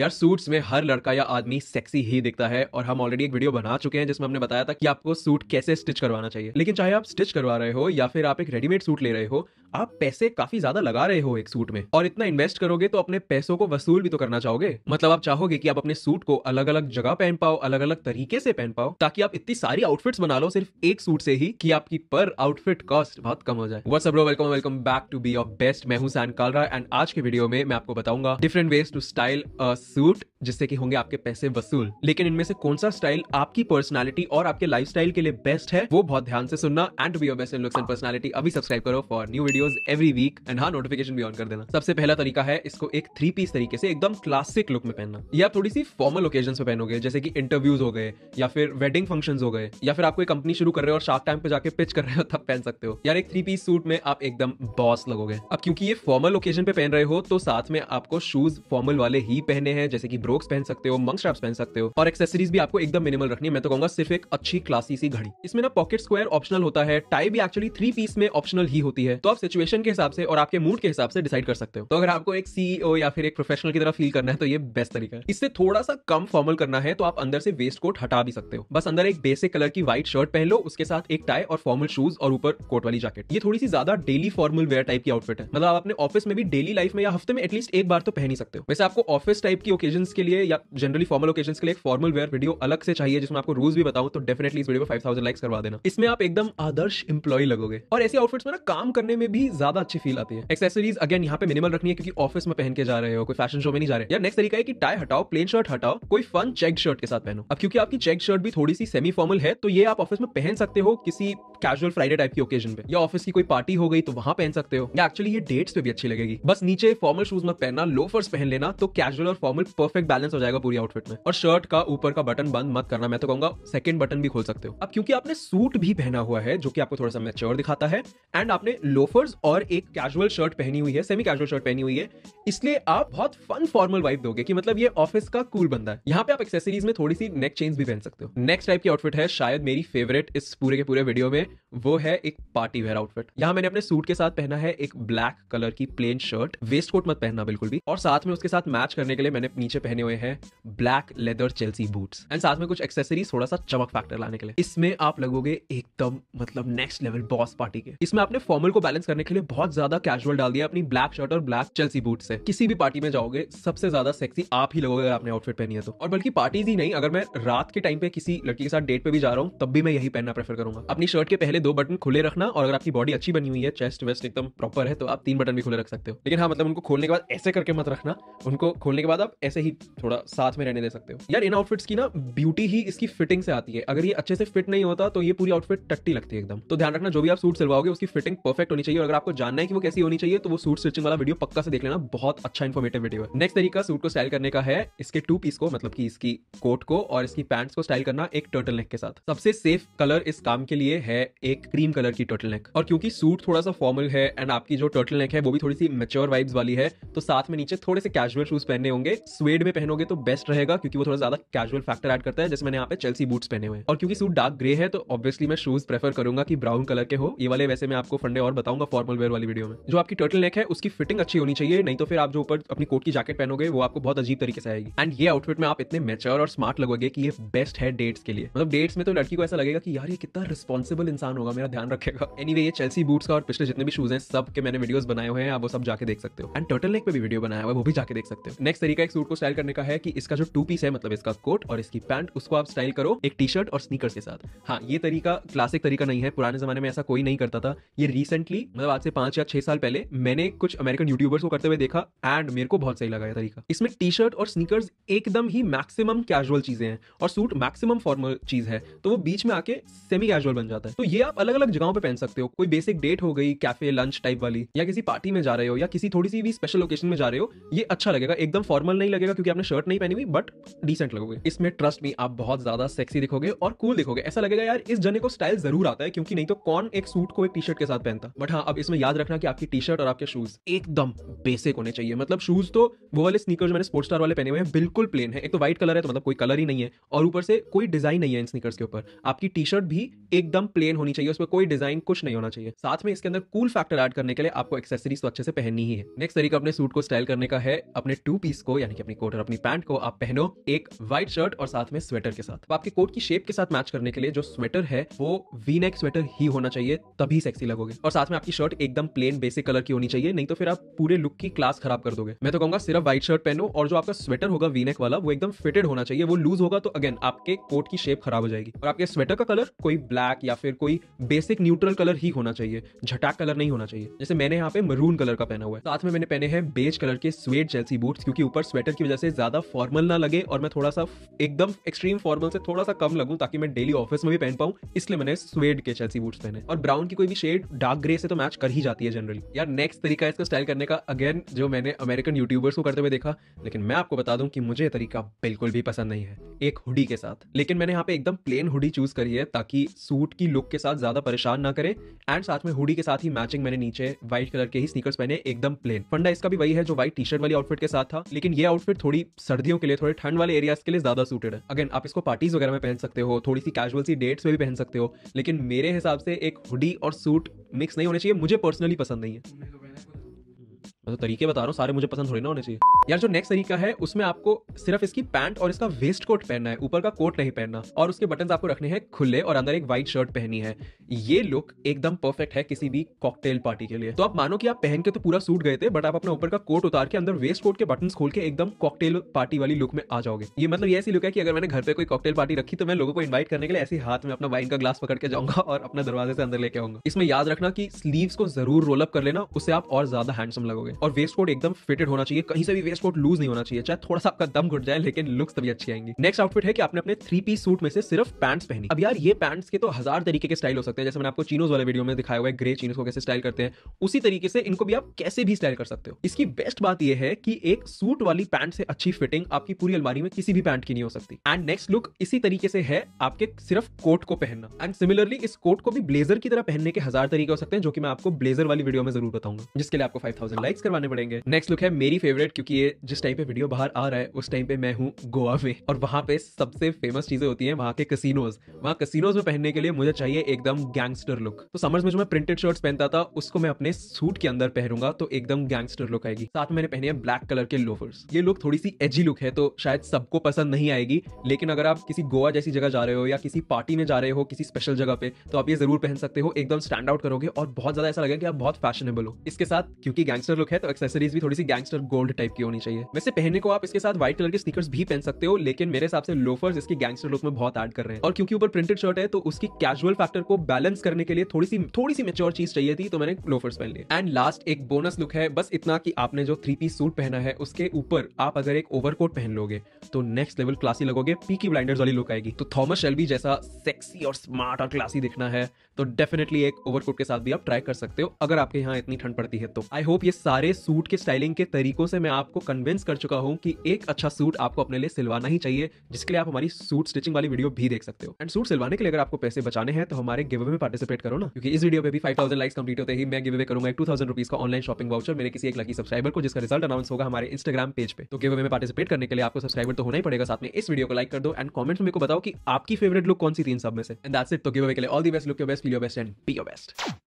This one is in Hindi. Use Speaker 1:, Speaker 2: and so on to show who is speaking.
Speaker 1: यार सूट्स में हर लड़का या आदमी सेक्सी ही दिखता है और हम ऑलरेडी एक वीडियो बना चुके हैं जिसमें हमने बताया था कि आपको सूट कैसे स्टिच करवाना चाहिए लेकिन चाहे आप स्टिच करवा रहे हो या फिर आप एक रेडीमेड सूट ले रहे हो आप पैसे काफी ज्यादा लगा रहे हो एक सूट में और इतना इन्वेस्ट करोगे तो अपने पैसों को वसूल भी तो करना चाहोगे मतलब आप चाहोगे कि आप अपने सूट को अलग अलग जगह पहन पाओ अलग अलग तरीके से पहन पाओ ताकि आप इतनी सारी आउटफिट्स बना लो सिर्फ एक सूट से ही कि आपकी पर आउटफिट कॉस्ट बहुत कम हो जाए what's bro welcome welcome back to B of best मैं हूं सैन कालरा एंड आज के वीडियो में मैं आपको बताऊंगा different ways to style a suit जिससे कि होंगे आपके पैसे वसूल लेकिन इनमें से कौन सा स्टाइल आपकी पर्सनालिटी और आपके लाइफस्टाइल के लिए बेस्ट है वो बहुत ध्यान से सुनना and be your best looks and personality अभी सब्सक्राइब करो for new video videos every week and हाँ नोटिफिकेशन भी ऑन कर देना सबसे पहला तरीका है इसको एक थ्री पीस तरीके से एकदम क्लासिक लुक में पहनना या आप थोड़ी सी फॉर्मल ओकेजन पे पहनोगे जैसे कि इंटरव्यूज हो गए या फिर वेडिंग फंक्शन हो गए या फिर आपको कंपनी शुरू कर रहे हो और शार्क टाइम पे जाके पिच कर रहे हो तब पहन सकते हो यार एक थ्री पीस सूट में आप एकदम बॉस लगोगे अब क्योंकि ये फॉर्मल ओकेजन पे पहन रहे हो तो साथ में आपको शूज फॉर्मल वाले ही पहने हैं जैसे कि ब्रोक्स पहन सकते हो मंग स्ट्रैप्स पहन सकते हो और एक्सेसरीज भी आपको एकदम मिनिमल रखनी है मैं तो कहूंगा सिर्फ एक अच्छी क्लासी सी घड़ी इसमें ना पॉकेट स्क्वायर ऑप्शनल होता है टाई भी एक्चुअली थ्री पीस में ऑप्शनल ही होती है तो आप सिचुएशन के हिसाब से और आपके मूड के हिसाब से डिसाइड कर सकते हो तो अगर आपको एक सीईओ e या फिर एक प्रोफेशनल की तरह फील करना है तो ये बेस्ट तरीका है इससे थोड़ा सा कम फॉर्मल करना है तो आप अंदर से वेस्ट कोट हटा भी सकते हो बस अंदर एक बेसिक कलर की व्हाइट शर्ट पहन लो उसके साथ एक टाई और फॉर्मल शूज और ऊपर कोट वाली जैकेट ये थोड़ी सी ज्यादा डेली फॉर्मल वेयर टाइप की आउटफिट है मतलब आप अपने ऑफिस में भी डेली लाइफ में या हफ्ते में एटलीस्ट एक बार तो पहन ही सकते हो वैसे आपको ऑफिस टाइप की ओकेजन के लिए या जनरली फॉर्मल ओकेजन के लिए फॉर्मल वेयर वीडियो अलग से चाहिए जिसमें आपको रूल्स भी बताऊं तो डेफिनेटली इस वीडियो को फाइव लाइक्स करवा देना इसमें आप एकदम आदर्श इंप्लॉय लगोगे और ऐसे आउटफिट्स में ना काम करने में भी ही ज्यादा अच्छी फील आती है एक्सेसरीज अगेन यहाँ पे मिनिमल रखनी है क्योंकि ऑफिस में पहन के जा रहे हो कोई फैशन शो में नहीं जा रहे यार नेक्स्ट तरीका है कि टाई हटाओ प्लेन शर्ट हटाओ कोई फन चेक शर्ट के साथ पहनो अब क्योंकि आपकी चेक शर्ट भी थोड़ी सी सेमी फॉर्मल है तो ये आप ऑफिस में पहन सकते हो किसी कैजुअल फ्राइडे टाइप की ओकेजन पे या ऑफिस की कोई पार्टी हो गई तो वहां पहन सकते हो या एक्चुअली ये डेट्स पे भी अच्छी लगेगी बस नीचे फॉर्मल शूज मत पहनना लोफर्स पहन लेना तो कैजुअल और फॉर्मल परफेक्ट बैलेंस हो जाएगा पूरी आउटफिट में और शर्ट का ऊपर का बटन बंद मत करना मैं तो कहूंगा सेकंड बटन भी खोल सकते हो अब क्योंकि आपने सूट भी पहना हुआ है जो कि आपको थोड़ा सा मेच्योर दिखाता है एंड आपने लोफर्स और एक कैजुअल शर्ट पहनी हुई है सेमी कैजुअल शर्ट पहनी हुई है इसलिए आप बहुत फन फॉर्मल वाइफ दोगे कि मतलब ये ऑफिस का कूल बंदा है यहाँ पे आप एक्सेसरीज में थोड़ी सी नेक चेंज भी पहन सकते हो नेक्स्ट टाइप की आउटफिट है शायद मेरी फेवरेट इस पूरे के पूरे वीडियो में वो है एक पार्टी वेयर आउटफिट यहाँ मैंने अपने सूट के साथ पहना है एक ब्लैक कलर की प्लेन शर्ट वेस्ट कोट मत पहनना बिल्कुल भी और साथ में उसके साथ मैच करने के लिए मैंने नीचे पहने हुए हैं black leather Chelsea boots and साथ में कुछ एक्सेसरीज थोड़ा सा चमक फैक्टर लाने के लिए इसमें आप लगोगे एकदम मतलब नेक्स्ट लेवल बॉस पार्टी के इसमें आपने फॉर्मल को बैलेंस करने के लिए बहुत ज्यादा कैजुअल डाल दिया अपनी ब्लैक शर्ट और ब्लैक चेल्सी बूट से किसी भी पार्टी में जाओगे सबसे ज्यादा सेक्सी आप ही लगोगे अगर आपने आउटफिट पहनी है तो और बल्कि पार्टीज ही नहीं अगर मैं रात के टाइम पे किसी लड़की के साथ डेट पे भी जा रहा हूँ तब भी मैं यही पहनना प्रेफर करूंगा अपनी शर्ट के पहले दो बटन खुले रखना और अगर आपकी बॉडी अच्छी बनी हुई है चेस्ट वेस्ट एकदम प्रॉपर है तो आप तीन बटन भी खुले रख सकते हो लेकिन हाँ मतलब उनको खोलने के बाद ऐसे करके मत रखना उनको खोलने के बाद आप ऐसे ही थोड़ा साथ में रहने दे सकते हो यार इन आउटफिट्स की ना ब्यूटी ही इसकी फिटिंग से आती है अगर ये अच्छे से फिट नहीं होता तो ये पूरी आउटफिट टट्टी लगती है एकदम तो ध्यान रखना जो भी आप सूट सिलवाओगे उसकी फिटिंग परफेक्ट होनी चाहिए और अगर आपको जानना है कि वो कैसी होनी चाहिए तो वो सूट स्टिचिंग वाला वीडियो पक्का से देख लेना बहुत अच्छा इन्फॉर्मेटिव वीडियो है नेक्स्ट तरीका सूट को स्टाइल करने का है इसके टू पीस को मतलब की इसकी कोट को और इसकी पैंट्स को स्टाइल करना एक टर्टल नेक के साथ सबसे सेफ कलर इस काम के लिए है एक क्रीम कलर की टर्टल नेक और क्योंकि सूट थोड़ा सा फॉर्मल है एंड आपकी जो टर्टल नेक है वो भी थोड़ी सी मेच्योर वाइब्स वाली है तो साथ में नीचे थोड़े से कैजुअल शूज पहने होंगे स्वेड में पहनोगे तो बेस्ट रहेगा क्योंकि वो थोड़ा ज्यादा कैजुअल फैक्टर एड करता है जैसे मैंने यहाँ पे चेल्सी बूट्स पहने हुए और क्योंकि सूट डार्क ग्रे है तो ऑब्वियसली मैं शूज प्रेफर करूंगा कि ब्राउन कलर के हो ये वाले वैसे मैं आपको फंडे और बताऊंगा फॉर्मल वेयर वाली वीडियो में जो आपकी टर्टल नेक है उसकी फिटिंग अच्छी होनी चाहिए नहीं तो फिर आप जो ऊपर अपनी कोट की जैकेट पहनोगे वो आपको बहुत अजीब तरीके से आएगी एंड ये आउटफिट में आप इतने मेच्योर और स्मार्ट लगोगे कि ये बेस्ट है डेट्स के लिए मतलब डेट्स में तो लड़की को ऐसा लगेगा कि यार ये कितना रिस्पॉन्सिबल इंसान होगा मेरा ध्यान रखेगा एनी anyway, ये चेल्सी बूट्स का और पिछले जितने भी शूज हैं सब के मैंने वीडियोस बनाए हुए हैं आप वो सब जाके देख सकते हो एंड टोटल नेक पे भी वीडियो बनाया हुआ है वो भी जाके देख सकते हो नेक्स्ट तरीका एक सूट को स्टाइल करने का है कि इसका जो टू पीस है मतलब इसका कोट और इसकी पैंट उसको आप स्टाइल करो एक टी शर्ट और स्नीकर के साथ हाँ ये तरीका क्लासिक तरीका नहीं है पुराने जमाने में ऐसा कोई नहीं करता था ये रिसेंटली मतलब आज से पांच या छह साल पहले मैंने कुछ अमेरिकन यूट्यूबर्स को करते हुए देखा एंड मेरे को बहुत सही लगा यह तरीका इसमें टी शर्ट और स्नीकर्स एकदम ही मैक्सिमम कैजुअल चीजें हैं और सूट मैक्सिमम फॉर्मल चीज है तो वो बीच में आके सेमी कैजुअल बन जाता है तो तो ये आप अलग अलग जगहों पे पहन सकते हो कोई बेसिक डेट हो गई कैफे लंच टाइप वाली या किसी पार्टी में जा रहे हो या किसी थोड़ी सी भी स्पेशल लोकेशन में जा रहे हो ये अच्छा लगेगा एकदम फॉर्मल नहीं लगेगा क्योंकि आपने शर्ट नहीं पहनी हुई बट डिसेंट लगोगे इसमें ट्रस्ट भी आप बहुत ज्यादा सेक्सी दिखोगे और कूल दिखोगे ऐसा लगेगा यार इस जने को स्टाइल जरूर आता है क्योंकि नहीं तो कौन एक सूट को एक टी शर्ट के साथ पहनता बट हाँ अब इसमें याद रखना की आपकी टी शर्ट और आपके शूज एकदम बेसिक होने चाहिए मतलब शूज तो वो वाले स्नीकर मैंने स्पोर्ट्स स्टार वाले पहने हुए हैं बिल्कुल प्लेन है एक तो व्हाइट कलर है तो मतलब कोई कलर ही नहीं है और ऊपर से कोई डिजाइन नहीं है इन स्नीकर्स के ऊपर आपकी टी शर्ट भी एकदम प्लेन प्लेन होनी चाहिए उसमें कोई डिजाइन कुछ नहीं होना चाहिए साथ में इसके अंदर कूल फैक्टर ऐड करने के लिए आपको एक्सेसरीज तो अच्छे से पहननी ही है नेक्स्ट तरीका अपने सूट को स्टाइल करने का है अपने टू पीस को यानी कि अपनी कोट और अपनी पैंट को आप पहनो एक व्हाइट शर्ट और साथ में स्वेटर के साथ आपके कोट की शेप के साथ मैच करने के लिए जो स्वेटर है वो वी नेक स्वेटर ही होना चाहिए तभी सेक्सी लगोगे और साथ में आपकी शर्ट एकदम प्लेन बेसिक कलर की होनी चाहिए नहीं तो फिर आप पूरे लुक की क्लास खराब कर दोगे मैं तो कहूंगा सिर्फ व्हाइट शर्ट पहनो और जो आपका स्वेटर होगा वी नेक वाला वो एकदम फिटेड होना चाहिए वो लूज होगा तो अगेन आपके कोट की शेप खराब हो जाएगी और आपके स्वेटर का कलर कोई ब्लैक या फिर कोई बेसिक न्यूट्रल कलर ही होना चाहिए झटाक कलर नहीं होना चाहिए जैसे मैंने यहाँ पे मरून कलर का पहना हुआ है साथ में मैंने पहने हैं बेज कलर के स्वेट जैसी बूट क्योंकि ऊपर स्वेटर की वजह से ज्यादा फॉर्मल ना लगे और मैं थोड़ा सा एकदम एक्सट्रीम फॉर्मल से थोड़ा सा कम लगू ताकि मैं डेली ऑफिस में भी पहन पाऊँ इसलिए मैंने स्वेट के चेल्सी बूट पहने और ब्राउन की कोई भी शेड डार्क ग्रे से तो मैच कर ही जाती है जनरली यार नेक्स्ट तरीका इसका स्टाइल करने का अगेन जो मैंने अमेरिकन यूट्यूबर्स को करते हुए देखा लेकिन मैं आपको बता दूं कि मुझे तरीका बिल्कुल भी पसंद नहीं है एक हुडी के साथ लेकिन मैंने यहाँ पे एकदम प्लेन हुडी चूज करी है ताकि सूट की लुक के साथ ज्यादा परेशान ना करे एंड साथ में हुडी के साथ ही मैचिंग मैंने नीचे व्हाइट कलर के ही स्नीकर्स पहने एकदम प्लेन फंडा इसका भी वही है जो व्हाइट टी शर्ट वाली आउटफिट के साथ था लेकिन ये आउटफिट थोड़ी सर्दियों के लिए थोड़े ठंड वाले एरियाज के लिए ज्यादा सूटेड है अगेन आप इसको पार्टीज वगैरह में पहन सकते हो थोड़ी सी कैजुअल सी डेट्स में भी पहन सकते हो लेकिन मेरे हिसाब से एक हुडी और सूट मिक्स नहीं होने चाहिए मुझे पर्सनली पसंद नहीं है मैं तो तरीके बता रहा हूँ सारे मुझे पसंद थोड़ी ना होने चाहिए यार जो नेक्स्ट तरीका है उसमें आपको सिर्फ इसकी पैंट और इसका वेस्ट कोट पहनना है ऊपर का कोट नहीं पहनना और उसके बटन आपको रखने हैं खुले और अंदर एक व्हाइट शर्ट पहनी है ये लुक एकदम परफेक्ट है किसी भी कॉकटेल पार्टी के लिए तो आप मानो कि आप पहन के तो पूरा सूट गए थे बट आप अपना ऊपर का कोट उतार के अंदर वेस्ट कोट के बटन खोल के एकदम कॉकटेल पार्टी वाली लुक में आ जाओगे ये मतलब ये ऐसी लुक है कि अगर मैंने घर पे कोई कॉकटेल पार्टी रखी तो मैं लोगों को इन्वाइट करने के लिए ऐसे हाथ में अपना वाइन का ग्लास पकड़ के जाऊंगा और अपने दरवाजे से अंदर लेके आऊंगा इसमें याद रखना की स्लीव को जरूर रोल अप कर लेना उससे आप और ज्यादा हैंडसम लगोगे में और वेस्ट कोट एकदम फिटेड होना चाहिए कहीं से भी वेस्ट कोट लूज नहीं होना चाहिए चाहे थोड़ा सा आपका दम घुट जाए लेकिन लुक्स तभी अच्छी आएंगी नेक्स्ट आउटफिट है कि आपने अपने थ्री पीस सूट में से सिर्फ पैंट्स पहनी अब यार ये पैंट्स के तो हजार तरीके के स्टाइल हो सकते हैं जैसे मैंने आपको चीनोज वाले वीडियो में दिखाया हुआ है ग्रे चीनोज को कैसे स्टाइल करते हैं उसी तरीके से इनको भी आप कैसे भी स्टाइल कर सकते हो इसकी बेस्ट बात यह है कि एक सूट वाली पैंट से अच्छी फिटिंग आपकी पूरी अलमारी में किसी भी पैंट की नहीं हो सकती एंड नेक्स्ट लुक इसी तरीके से है आपके सिर्फ कोट को पहनना एंड सिमिलरली इस कोट को भी ब्लेजर की तरह पहनने के हजार तरीके हो सकते हैं जो कि मैं आपको ब्लेजर वाली वीडियो में जरूर बताऊंगा जिसके लिए आपको फाइव थाउजेंड लाइक्स करवाने पड़ेंगे नेक्स्ट लुक है मेरी फेवरेट क्योंकि ये जिस टाइम पे वीडियो बाहर आ रहा है उस टाइम पे मैं हूँ गोवा में और वहाँ पे सबसे फेमस चीजें होती है वहाँ के कसिनोज वहाँ कसिनोज में पहनने के लिए मुझे चाहिए एकदम गैंगस्टर लुक तो समर्स में जो मैं प्रिंटेड शर्ट पहनता था उसको मैं अपने सूट के अंदर पहनूंगा तो एकदम गैंगस्टर लुक आएगी साथ में मैंने पहने ब्लैक कलर के लोफर्स ये लुक थोड़ी सी एजी लुक है तो शायद सबको पसंद नहीं आएगी लेकिन अगर आप किसी गोवा जैसी जगह जा रहे हो या किसी पार्टी में जा रहे हो किसी स्पेशल जगह पे तो आप ये जरूर पहन सकते हो एकदम स्टैंड आउट करोगे और बहुत ज्यादा ऐसा लगेगा कि आप बहुत फैशनेबल हो इसके साथ क्योंकि गैंगस्टर लुक है तो एक्सेसरीज भी थोड़ी सी गैंगस्टर गोल्ड टाइप की होनी चाहिए वैसे पहनने को आप इसके साथ व्हाइट कलर के स्निकर्स भी पहन सकते हो लेकिन मेरे हिसाब से लोफर्स इसकी गैंगस्टर लुक में बहुत ऐड कर रहे हैं और क्योंकि ऊपर प्रिंटेड शर्ट है तो उसकी कैजुअल फैक्टर को बैलेंस करने के लिए थोड़ी सी थोड़ी सी मेच्योर चीज चाहिए थी तो मैंने लोफर्स पहन लिए एंड लास्ट एक बोनस लुक है बस इतना की आपने जो थ्री पीस सूट पहना है उसके ऊपर आप अगर एक ओवर पहन लोगे तो नेक्स्ट लेवल क्लासी लगोगे पीकी ब्लाइंडर्स वाली लुक आएगी तो थॉमस शेल्बी जैसा सेक्सी और स्मार्ट और क्लासी दिखना है तो डेफिनेटली एक ओवरकोट के साथ भी आप ट्राई कर सकते हो अगर आपके यहाँ इतनी ठंड पड़ती है तो आई होप ये सारे सारे सूट के स्टाइलिंग के तरीकों से मैं आपको कन्विंस कर चुका हूँ कि एक अच्छा सूट आपको अपने लिए सिलवाना ही चाहिए जिसके लिए आप हमारी सूट स्टिचिंग वाली वीडियो भी देख सकते हो एंड सूट सिलवाने के लिए अगर आपको पैसे बचाने हैं तो हमारे गिवे में पार्टिसिपेट करो ना क्योंकि इस वीडियो में भी फाइव थाउजेंड लाइक्स कंप्लीट होते ही मैं गिवे करूंगा टू थाउजेंड रुपीज का ऑनलाइन शॉपिंग वाउचर मेरे किसी एक लकी सब्सक्राइबर को जिसका रिजल्ट अनाउंस होगा हमारे इंस्टाग्राम पेज पे तो गिवे में पार्टिसिपेट करने के लिए आपको सब्सक्राइबर तो होना ही पड़ेगा साथ में इस वीडियो को लाइक कर दो एंड कमेंट्स में को बताओ कि आपकी फेवरेट लुक कौन सी थी इन सब में से एंड दैट्स इट तो गिवे के लिए all the best look your best feel your best and be your best